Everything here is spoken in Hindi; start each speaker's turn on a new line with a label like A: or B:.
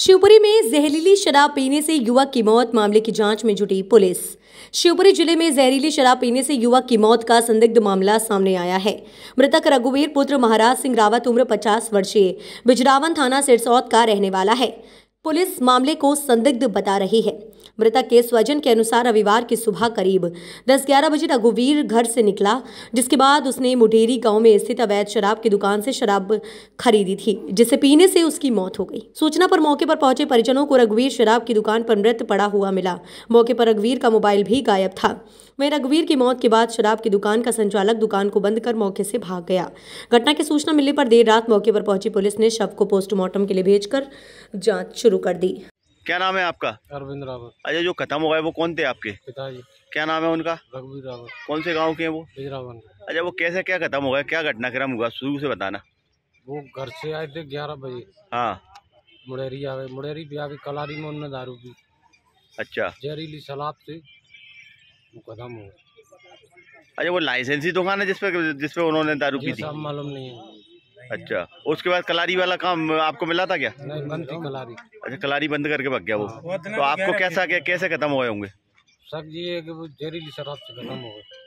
A: शिवपुरी में जहरीली शराब पीने से युवक की मौत मामले की जांच में जुटी पुलिस शिवपुरी जिले में जहरीली शराब पीने से युवक की मौत का संदिग्ध मामला सामने आया है मृतक रघुवीर पुत्र महाराज सिंह रावत उम्र 50 वर्षीय बिजरावन थाना सिरसौद का रहने वाला है पुलिस मामले को संदिग्ध बता रही है मृतक के स्वजन के अनुसार रविवार की सुबह करीब दस ग्यारह बजे रघुवीर घर से निकला जिसके बाद उसने मुढेरी गांव में स्थित अवैध शराब की दुकान से शराब खरीदी थी जिसे पीने से उसकी मौत हो गई सूचना पर मौके पर पहुंचे परिजनों को रघुवीर शराब की दुकान पर मृत पड़ा हुआ मिला मौके पर रघुवीर का मोबाइल भी गायब था वही रघुवीर की मौत के बाद शराब की दुकान का संचालक दुकान को बंद कर मौके से भाग गया घटना की सूचना मिलने पर देर रात मौके पर पहुंची पुलिस ने शव को पोस्टमार्टम के लिए भेजकर जांच शुरू शुरू कर दी
B: क्या नाम है आपका अरविंद रावत अच्छा जो खत्म हो गए वो कौन थे आपके पिताजी
C: क्या नाम है उनका रघुवीर रावत कौन से गांव के हैं वो बिजरावन
B: अजय अच्छा, वो कैसे क्या खत्म हो गया क्या घटनाक्रम हुआ शुरू से बताना
D: वो घर से आए थे ग्यारह बजे हाँ मुड़ेरी आ गए मुड़ेरी भी आ गए कलारी में उन्होंने दारू पी अच्छा जहरीली शराब से वो खत्म हो गया अच्छा,
B: अजय वो लाइसेंसी दुकान तो है जिसपे जिसपे उन्होंने दारू पी थी मालूम नहीं है अच्छा उसके बाद कलारी वाला काम आपको मिला था क्या
D: बंद थी कलारी
B: अच्छा कलारी बंद करके भग गया वो तो आपको कैसा कैसे खत्म हुए होंगे
D: सर जी जहरीली शराब से खत्म हो गए